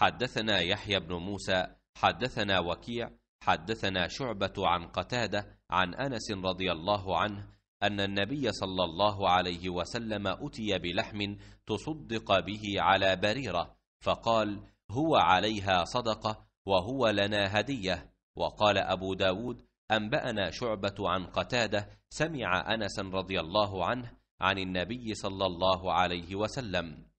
حدثنا يحيى بن موسى حدثنا وكيع حدثنا شعبة عن قتادة عن أنس رضي الله عنه أن النبي صلى الله عليه وسلم أتي بلحم تصدق به على بريرة فقال هو عليها صدقة وهو لنا هدية وقال أبو داود أنبأنا شعبة عن قتادة سمع أنس رضي الله عنه عن النبي صلى الله عليه وسلم